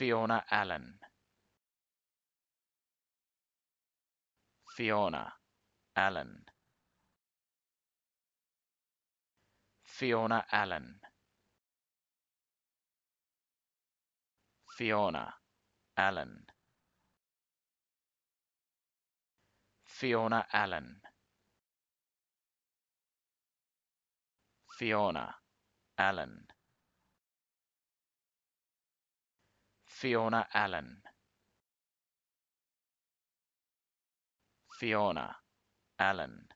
Fiona Allen. Fiona Allen. Fiona Allen. Fiona Allen. Fiona Allen. Fiona Allen. Fiona Allen. Fiona Allen.